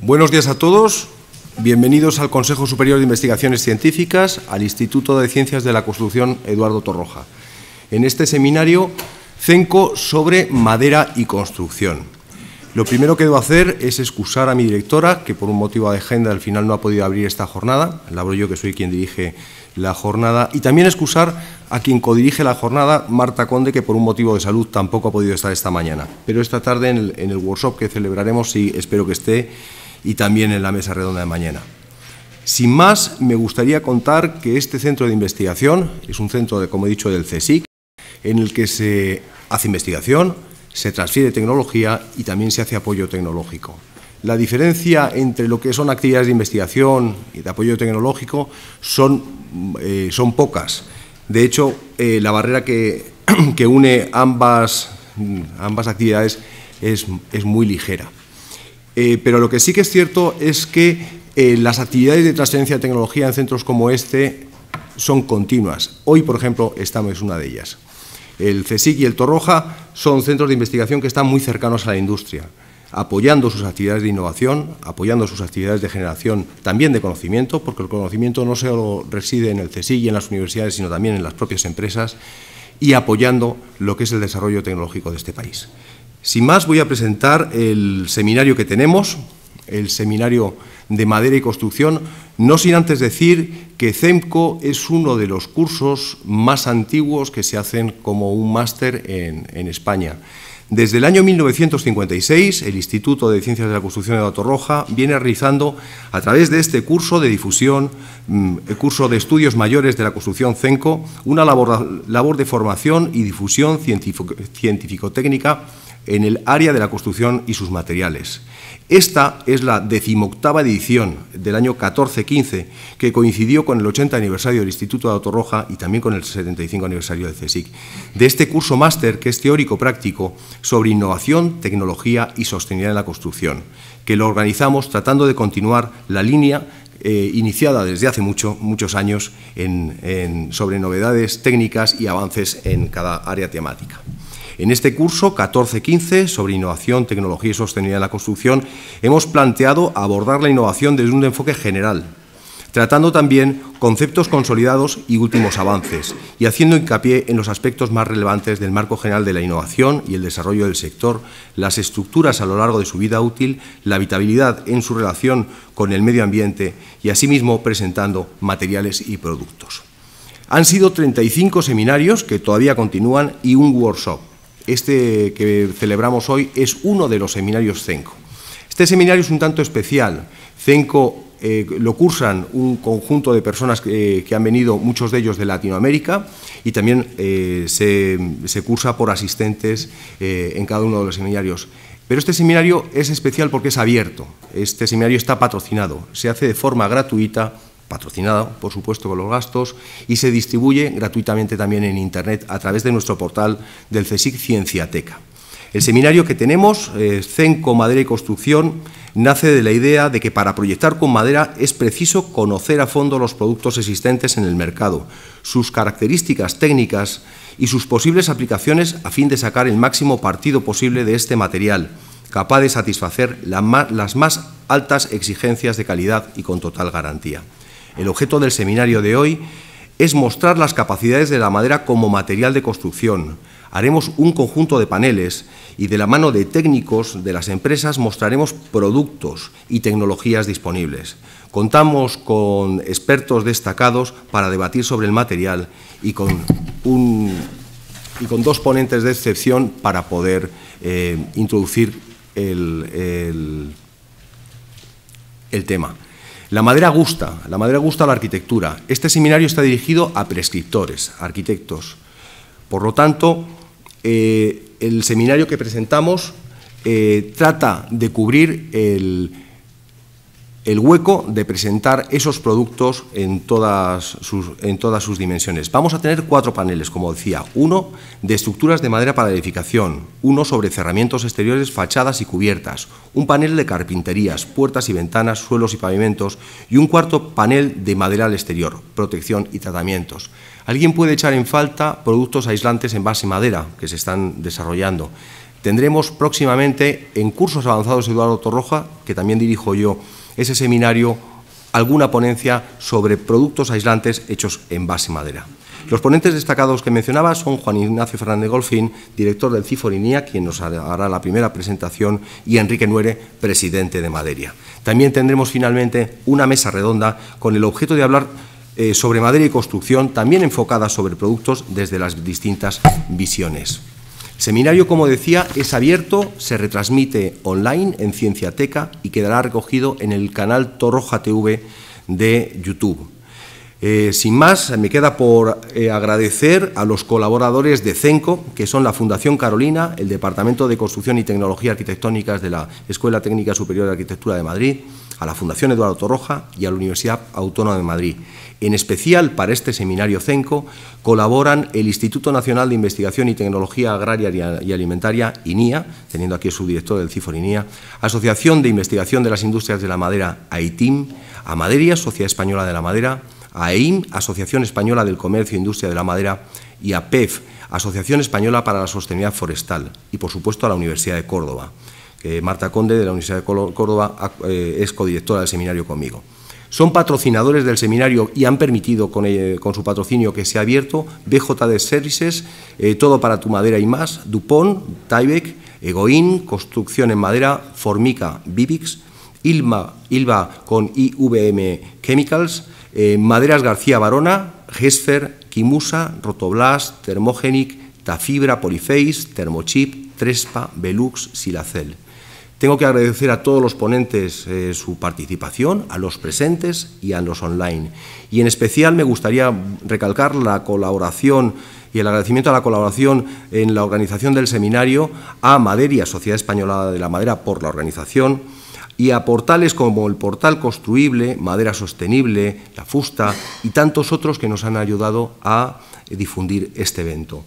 Buenos días a todos. Bienvenidos al Consejo Superior de Investigaciones Científicas, al Instituto de Ciencias de la Construcción Eduardo Torroja. En este seminario, CENCO sobre madera y construcción. Lo primero que debo hacer es excusar a mi directora, que por un motivo de agenda al final no ha podido abrir esta jornada, La abro yo que soy quien dirige la jornada, y también excusar a quien codirige la jornada, Marta Conde, que por un motivo de salud tampoco ha podido estar esta mañana. Pero esta tarde en el, workshop que celebraremos, sí, espero que esté, y también en la mesa redonda de mañana. Sin más, me gustaría contar que este centro de investigación es un centro, de, como he dicho, del CSIC, en el que se hace investigación, se transfiere tecnología y también se hace apoyo tecnológico. La diferencia entre lo que son actividades de investigación y de apoyo tecnológico son, eh, pocas. De hecho, eh, la barrera que, que une ambas, mm, ambas actividades es, muy ligera. Eh, pero lo que sí que es cierto es que las actividades de transferencia de tecnología en centros como este son continuas. Hoy, por ejemplo, estamos en una de ellas. El CSIC y el Torroja son centros de investigación que están muy cercanos a la industria, apoyando sus actividades de innovación, apoyando sus actividades de generación también de conocimiento, porque el conocimiento no solo reside en el CSIC y en las universidades, sino también en las propias empresas, y apoyando lo que es el desarrollo tecnológico de este país. Sin más, voy a presentar el seminario que tenemos, el seminario de madera y construcción, no sin antes decir que CEMCO es uno de los cursos más antiguos que se hacen como un máster en, España. Desde el año 1956, el Instituto de Ciencias de la Construcción de Torroja viene realizando, a través de este curso de difusión, mm, el curso de estudios mayores de la construcción CEMCO... una labor de formación y difusión científico-técnica en el área de la construcción y sus materiales. Esta es la decimoctava edición del año 14-15, que coincidió con el 80 aniversario del Instituto de Autorroja y también con el 75 aniversario del CSIC, de este curso máster que es teórico-práctico sobre innovación, tecnología y sostenibilidad en la construcción, que lo organizamos tratando de continuar la línea eh, iniciada desde hace muchos años sobre novedades técnicas y avances en cada área temática. En este curso 14-15 sobre innovación, tecnología y sostenibilidad en la construcción hemos planteado abordar la innovación desde un enfoque general, tratando también conceptos consolidados y últimos avances, y haciendo hincapié en los aspectos más relevantes del marco general de la innovación y el desarrollo del sector, las estructuras a lo largo de su vida útil, la habitabilidad en su relación con el medio ambiente y asimismo presentando materiales y productos. Han sido 35 seminarios que todavía continúan y un workshop este que celebramos hoy es uno de los seminarios CENCO. Este seminario es un tanto especial. CENCO eh, lo cursan un conjunto de personas eh, que, han venido, muchos de ellos de Latinoamérica, y también eh, se, cursa por asistentes en cada uno de los seminarios. Pero este seminario es especial porque es abierto, este seminario está patrocinado, se hace de forma gratuita patrocinado, por supuesto, con los gastos, y se distribuye gratuitamente también en Internet a través de nuestro portal del CSIC Cienciateca. El seminario que tenemos, CENCO eh, Madera y Construcción, nace de la idea de que para proyectar con madera es preciso conocer a fondo los productos existentes en el mercado, sus características técnicas y sus posibles aplicaciones a fin de sacar el máximo partido posible de este material, capaz de satisfacer las más altas exigencias de calidad y con total garantía. El objeto del seminario de hoy es mostrar las capacidades de la madera como material de construcción. Haremos un conjunto de paneles y de la mano de técnicos de las empresas mostraremos productos y tecnologías disponibles. Contamos con expertos destacados para debatir sobre el material y con, dos ponentes de excepción para poder eh, introducir el tema. La madera gusta, la madera gusta la arquitectura. Este seminario está dirigido a prescriptores, arquitectos. Por lo tanto, eh, el seminario que presentamos eh, trata de cubrir el, el hueco de presentar esos productos en todas, sus, dimensiones. Vamos a tener cuatro paneles, como decía. Uno de estructuras de madera para edificación, uno sobre cerramientos exteriores, fachadas y cubiertas, un panel de carpinterías, puertas y ventanas, suelos y pavimentos, y un cuarto panel de madera al exterior, protección y tratamientos. Alguien puede echar en falta productos aislantes en base madera que se están desarrollando. Tendremos próximamente en cursos avanzados Eduardo Torroja, que también dirijo yo, ese seminario alguna ponencia sobre productos aislantes hechos en base madera. Los ponentes destacados que mencionaba son Juan Ignacio Fernández Golfín, director del CIFORINIA, quien nos hará la primera presentación, y Enrique Nuere, presidente de Maderia. También tendremos finalmente una mesa redonda con el objeto de hablar eh, sobre madera y construcción, también enfocada sobre productos desde las distintas visiones. Seminario, como decía, es abierto, se retransmite online en Cienciateca y quedará recogido en el canal Torroja TV de YouTube. Eh, sin más, me queda por eh, agradecer a los colaboradores de CENCO, que son la Fundación Carolina, el Departamento de Construcción y Tecnología Arquitectónicas de la Escuela Técnica Superior de Arquitectura de Madrid, a la Fundación Eduardo Torroja y a la Universidad Autónoma de Madrid. En especial para este seminario CENCO colaboran el Instituto Nacional de Investigación y Tecnología Agraria y Alimentaria, INIA, teniendo aquí el subdirector del CIFOR INIA, Asociación de Investigación de las Industrias de la Madera, AITIM, ...a Maderia, Sociedad Española de la Madera, EIM, Asociación Española del Comercio e Industria de la Madera, y PEF, Asociación Española para la Sostenibilidad Forestal, y por supuesto a la Universidad de Córdoba. Marta Conde de la Universidad de Córdoba eh, es codirectora del seminario conmigo. Son patrocinadores del seminario y han permitido con, eh, su patrocinio que se ha abierto BJD Services, eh, Todo para tu madera y más, Dupont, Tyvek, Egoín, Construcción en Madera, Formica, Vivix, Ilma, Ilva con IVM Chemicals, Maderas García Barona, Gesfer, Kimusa, Rotoblast, Thermogenic, Tafibra, Poliface, Thermochip, Trespa, Belux, Silacel. Tengo que agradecer a todos los ponentes eh, su participación, a los presentes y a los online. Y en especial me gustaría recalcar la colaboración y el agradecimiento a la colaboración en la organización del seminario a Maderia, Sociedad Española de la Madera, por la organización, y a portales como el Portal Construible, Madera Sostenible, La Fusta y tantos otros que nos han ayudado a difundir este evento.